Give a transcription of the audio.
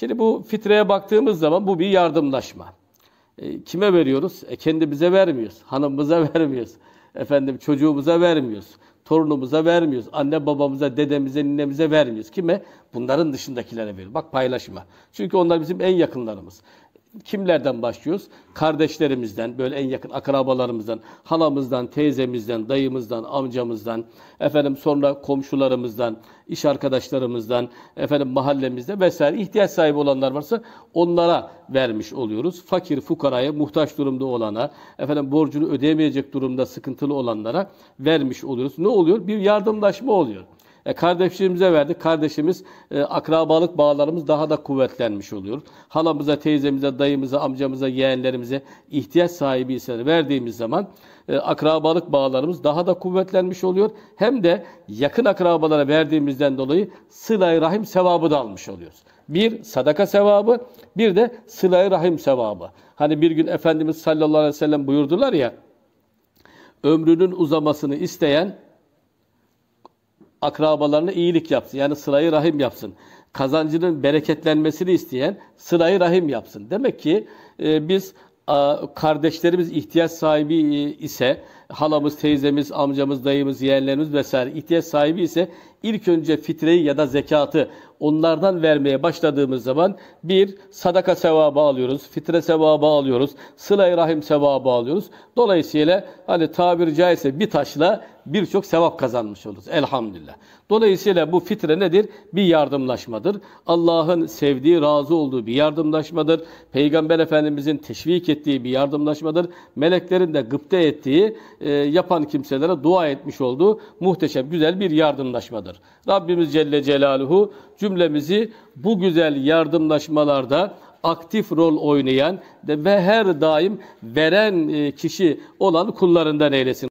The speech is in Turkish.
Şimdi bu fitreye baktığımız zaman bu bir yardımlaşma. E, kime veriyoruz? E, kendimize vermiyoruz, hanımımıza vermiyoruz, efendim çocuğumuza vermiyoruz, torunumuza vermiyoruz, anne babamıza, dedemize, ninemize vermiyoruz. Kime? Bunların dışındakilere veriyoruz. Bak paylaşma. Çünkü onlar bizim en yakınlarımız kimlerden başlıyoruz? Kardeşlerimizden, böyle en yakın akrabalarımızdan, halamızdan, teyzemizden, dayımızdan, amcamızdan, efendim sonra komşularımızdan, iş arkadaşlarımızdan, efendim mahallemizde vesaire ihtiyaç sahibi olanlar varsa onlara vermiş oluyoruz. Fakir, fukaraya, muhtaç durumda olana, efendim borcunu ödeyemeyecek durumda sıkıntılı olanlara vermiş oluyoruz. Ne oluyor? Bir yardımlaşma oluyor. E, kardeşimize verdik. Kardeşimiz e, akrabalık bağlarımız daha da kuvvetlenmiş oluyor. Halamıza, teyzemize, dayımıza, amcamıza, yeğenlerimize ihtiyaç sahibi ise verdiğimiz zaman e, akrabalık bağlarımız daha da kuvvetlenmiş oluyor. Hem de yakın akrabalara verdiğimizden dolayı sıla rahim sevabı da almış oluyoruz. Bir sadaka sevabı, bir de sıla rahim sevabı. Hani bir gün Efendimiz sallallahu aleyhi ve sellem buyurdular ya, ömrünün uzamasını isteyen akrabalarına iyilik yapsın. Yani sırayı rahim yapsın. Kazancının bereketlenmesini isteyen sırayı rahim yapsın. Demek ki e, biz kardeşlerimiz ihtiyaç sahibi e, ise halamız, teyzemiz, amcamız, dayımız, yeğenlerimiz vesaire ihtiyaç sahibi ise ilk önce fitreyi ya da zekatı onlardan vermeye başladığımız zaman bir sadaka sevabı alıyoruz, fitre sevabı alıyoruz, sıla-i rahim sevabı alıyoruz. Dolayısıyla hani tabiri caizse bir taşla birçok sevap kazanmış oluruz. Elhamdülillah. Dolayısıyla bu fitre nedir? Bir yardımlaşmadır. Allah'ın sevdiği, razı olduğu bir yardımlaşmadır. Peygamber Efendimizin teşvik ettiği bir yardımlaşmadır. Meleklerin de gıpte ettiği, e, yapan kimselere dua etmiş olduğu muhteşem, güzel bir yardımlaşmadır. Rabbimiz Celle Celaluhu cümlemizi bu güzel yardımlaşmalarda aktif rol oynayan ve her daim veren e, kişi olan kullarından eylesin.